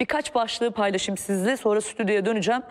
Birkaç başlığı paylaşayım sizle sonra stüdyoya döneceğim.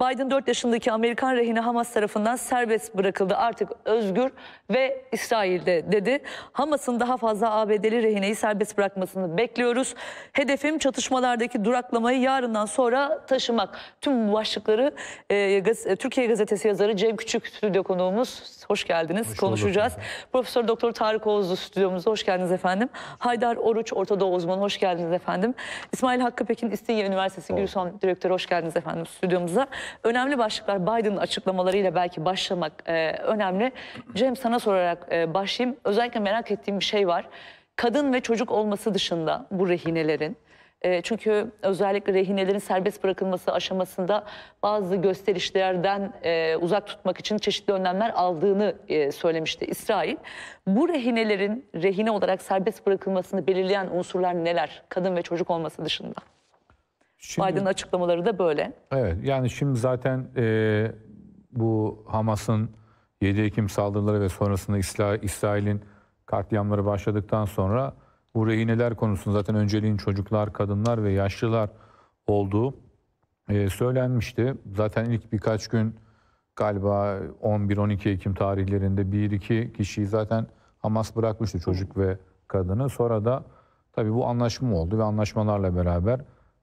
Biden 4 yaşındaki Amerikan rehini Hamas tarafından serbest bırakıldı. Artık özgür ve İsrail'de dedi. Hamas'ın daha fazla ABD'li rehineyi serbest bırakmasını bekliyoruz. Hedefim çatışmalardaki duraklamayı yarından sonra taşımak. Tüm bu başlıkları e, gaz e, Türkiye Gazetesi yazarı Cem Küçük stüdyo konuğumuz. Hoş geldiniz. Hoş Konuşacağız. Profesör Doktor Tarık Oğuzlu stüdyomuza hoş geldiniz efendim. Haydar Oruç Orta Doğu uzmanı hoş geldiniz efendim. İsmail Hakkı Pekin İstinye Üniversitesi Gülson Direktörü hoş geldiniz efendim stüdyomuza. Önemli başlıklar Biden'ın açıklamalarıyla belki başlamak e, önemli. Cem sana sorarak e, başlayayım. Özellikle merak ettiğim bir şey var. Kadın ve çocuk olması dışında bu rehinelerin. E, çünkü özellikle rehinelerin serbest bırakılması aşamasında bazı gösterişlerden e, uzak tutmak için çeşitli önlemler aldığını e, söylemişti İsrail. Bu rehinelerin rehine olarak serbest bırakılmasını belirleyen unsurlar neler? Kadın ve çocuk olması dışında. Şimdi, Biden'ın açıklamaları da böyle. Evet yani şimdi zaten e, bu Hamas'ın 7 Ekim saldırıları ve sonrasında İsrail, İsrail'in katliamları başladıktan sonra bu rehineler konusunda zaten önceliğin çocuklar, kadınlar ve yaşlılar olduğu e, söylenmişti. Zaten ilk birkaç gün galiba 11-12 Ekim tarihlerinde 1-2 kişiyi zaten Hamas bırakmıştı çocuk ve kadını. Sonra da tabii bu anlaşma oldu ve anlaşmalarla beraber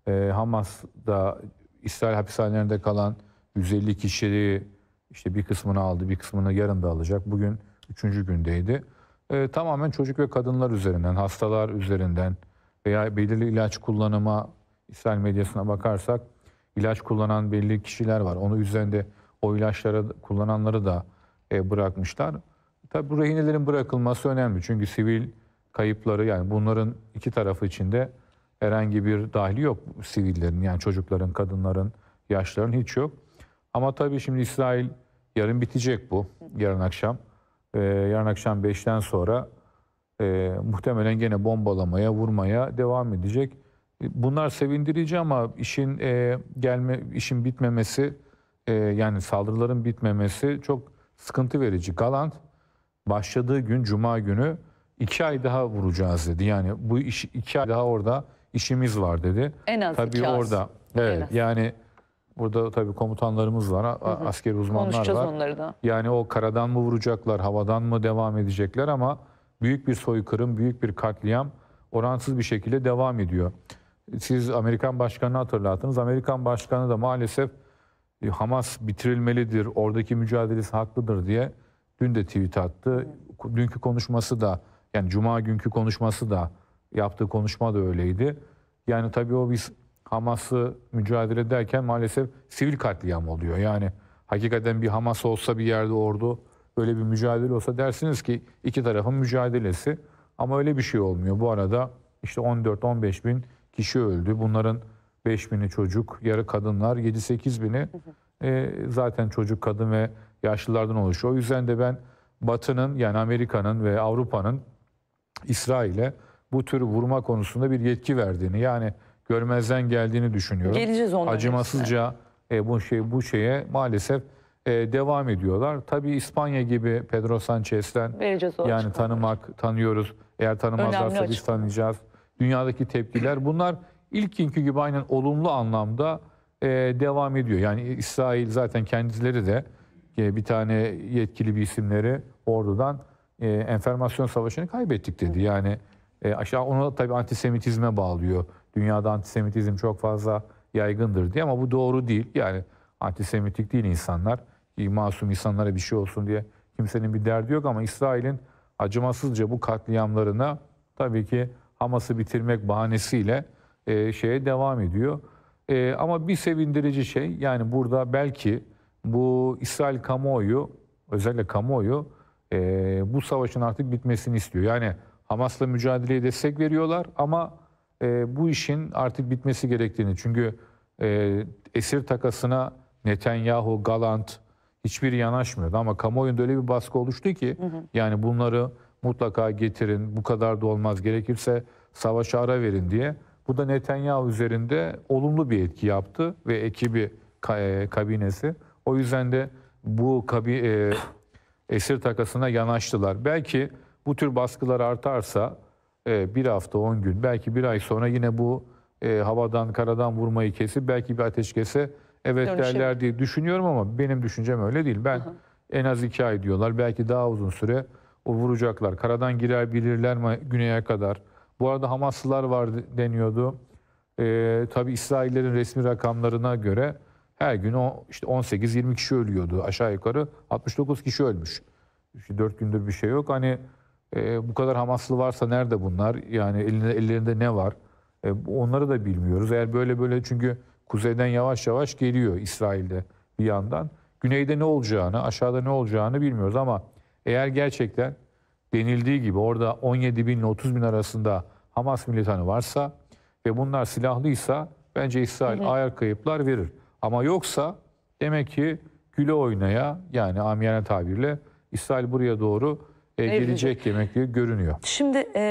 e, Hamas'da İsrail hapishanelerinde kalan 150 kişiyi işte bir kısmını aldı, bir kısmını yarın da alacak. Bugün üçüncü gündeydi. E, tamamen çocuk ve kadınlar üzerinden, hastalar üzerinden veya belirli ilaç kullanıma İsrail medyasına bakarsak ilaç kullanan belli kişiler var. Onu üzerinde o ilaçları kullananları da e, bırakmışlar. Tabi bu rehinelerin bırakılması önemli. Çünkü sivil kayıpları yani bunların iki tarafı içinde herhangi bir dahili yok sivillerin yani çocukların, kadınların, yaşların hiç yok. Ama tabii şimdi İsrail yarın bitecek bu yarın akşam. Ee, yarın akşam 5'ten sonra e, muhtemelen gene bombalamaya, vurmaya devam edecek. Bunlar sevindirici ama işin e, gelme işin bitmemesi e, yani saldırıların bitmemesi çok sıkıntı verici. Galant başladığı gün Cuma günü iki ay daha vuracağız dedi. Yani bu iş iki ay daha orada işimiz var dedi. En az tabii iki orada az. evet en az. yani burada tabii komutanlarımız var, hı hı. asker uzmanlar Konuşacağız var. onları da. Yani o karadan mı vuracaklar, havadan mı devam edecekler ama büyük bir soykırım, büyük bir katliam oransız bir şekilde devam ediyor. Siz Amerikan Başkanı'nı hatırlattınız. Amerikan Başkanı da maalesef e, Hamas bitirilmelidir, oradaki mücadelesi haklıdır diye dün de tweet attı. Dünkü konuşması da yani cuma günkü konuşması da Yaptığı konuşma da öyleydi. Yani tabii o biz Hamas'ı mücadele ederken maalesef sivil katliam oluyor. Yani hakikaten bir Hamas olsa bir yerde ordu böyle bir mücadele olsa dersiniz ki iki tarafın mücadelesi. Ama öyle bir şey olmuyor. Bu arada işte 14-15 bin kişi öldü. Bunların 5 bini çocuk, yarı kadınlar, 7-8 bini e, zaten çocuk, kadın ve yaşlılardan oluşuyor. O yüzden de ben Batı'nın yani Amerika'nın ve Avrupa'nın İsrail'e bu tür vurma konusunda bir yetki verdiğini yani görmezden geldiğini düşünüyorum. Geleceğiz onlara. Acımasızca e, bu şey bu şeye maalesef e, devam ediyorlar. Tabii İspanya gibi Pedro Sanchez'den yani tanımak tanıyoruz. Eğer tanımazlarsa biz tanıyacağız. Dünyadaki tepkiler bunlar ilkinki gibi aynen olumlu anlamda e, devam ediyor. Yani İsrail zaten kendileri de e, bir tane yetkili bir isimleri ordudan e, enformasyon savaşını kaybettik dedi. Yani e, aşağı onu tabii antisemitizme bağlıyor. Dünyada antisemitizm çok fazla yaygındır diye ama bu doğru değil. Yani antisemitik değil insanlar. Masum insanlara bir şey olsun diye kimsenin bir derdi yok ama İsrail'in acımasızca bu katliamlarına tabii ki Hamas'ı bitirmek bahanesiyle e, şeye devam ediyor. E, ama bir sevindirici şey yani burada belki bu İsrail kamuoyu özellikle kamuoyu e, bu savaşın artık bitmesini istiyor. Yani Hamas'la mücadeleye destek veriyorlar ama e, bu işin artık bitmesi gerektiğini çünkü e, esir takasına Netanyahu, Galant hiçbir yanaşmıyordu ama kamuoyunda öyle bir baskı oluştu ki hı hı. yani bunları mutlaka getirin bu kadar da olmaz gerekirse savaşa ara verin diye. Bu da Netanyahu üzerinde olumlu bir etki yaptı ve ekibi e, kabinesi. O yüzden de bu kabi, e, esir takasına yanaştılar. Belki bu tür baskılar artarsa e, bir hafta, on gün, belki bir ay sonra yine bu e, havadan, karadan vurmayı kesip belki bir ateşkese evet Dönüşüm. derler diye düşünüyorum ama benim düşüncem öyle değil. Ben Hı -hı. en az iki ay diyorlar. Belki daha uzun süre o vuracaklar. Karadan girebilirler mi güneye kadar? Bu arada Hamaslılar var deniyordu. Ee, tabii İsraillerin resmi rakamlarına göre her gün o işte 18-20 kişi ölüyordu aşağı yukarı. 69 kişi ölmüş. İşte 4 gündür bir şey yok. Hani e, bu kadar Hamaslı varsa nerede bunlar? Yani elinde, ellerinde ne var? E, onları da bilmiyoruz. Eğer böyle böyle çünkü kuzeyden yavaş yavaş geliyor İsrail'de bir yandan. Güneyde ne olacağını, aşağıda ne olacağını bilmiyoruz ama eğer gerçekten denildiği gibi orada 17 bin ile 30 bin arasında Hamas militanı varsa ve bunlar silahlıysa bence İsrail evet. ayar kayıplar verir. Ama yoksa demek ki güle oynaya yani amiyane tabirle İsrail buraya doğru e, gelecek yemek görünüyor. Şimdi e,